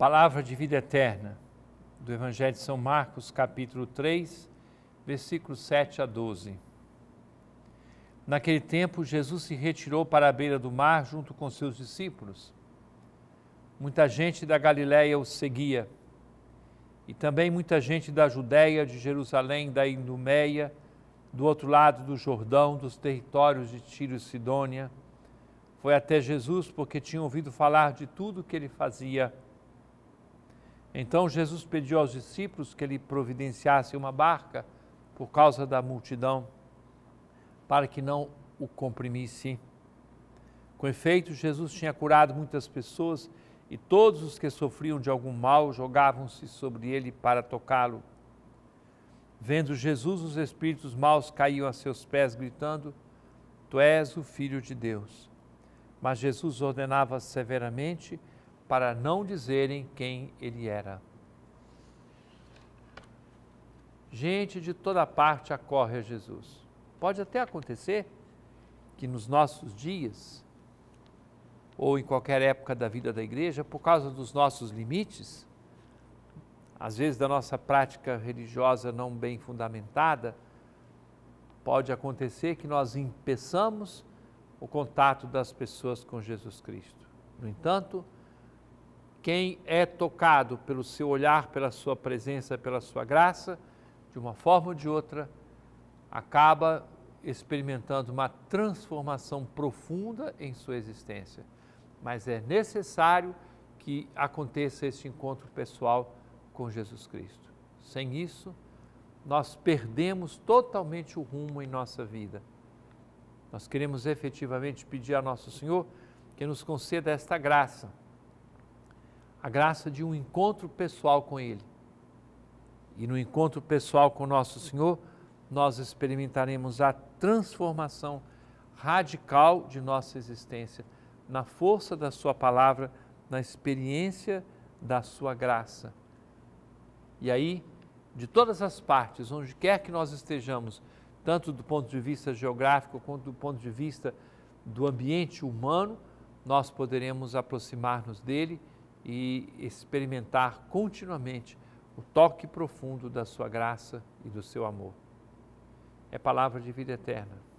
Palavra de vida eterna do Evangelho de São Marcos, capítulo 3, versículos 7 a 12. Naquele tempo, Jesus se retirou para a beira do mar junto com seus discípulos. Muita gente da Galiléia o seguia, e também muita gente da Judéia, de Jerusalém, da Indumeia, do outro lado do Jordão, dos territórios de Tiro e Sidônia. Foi até Jesus porque tinham ouvido falar de tudo que ele fazia então Jesus pediu aos discípulos que ele providenciasse uma barca por causa da multidão, para que não o comprimisse. Com efeito, Jesus tinha curado muitas pessoas e todos os que sofriam de algum mal jogavam-se sobre ele para tocá-lo. Vendo Jesus, os espíritos maus caíam a seus pés, gritando: Tu és o Filho de Deus. Mas Jesus ordenava severamente para não dizerem quem ele era. Gente de toda parte acorre a Jesus. Pode até acontecer que nos nossos dias, ou em qualquer época da vida da igreja, por causa dos nossos limites, às vezes da nossa prática religiosa não bem fundamentada, pode acontecer que nós impeçamos o contato das pessoas com Jesus Cristo. No entanto, quem é tocado pelo seu olhar, pela sua presença, pela sua graça, de uma forma ou de outra, acaba experimentando uma transformação profunda em sua existência. Mas é necessário que aconteça esse encontro pessoal com Jesus Cristo. Sem isso, nós perdemos totalmente o rumo em nossa vida. Nós queremos efetivamente pedir a nosso Senhor que nos conceda esta graça a graça de um encontro pessoal com Ele. E no encontro pessoal com Nosso Senhor, nós experimentaremos a transformação radical de nossa existência, na força da Sua palavra, na experiência da Sua graça. E aí, de todas as partes, onde quer que nós estejamos, tanto do ponto de vista geográfico quanto do ponto de vista do ambiente humano, nós poderemos aproximar-nos dele e experimentar continuamente o toque profundo da sua graça e do seu amor. É palavra de vida eterna.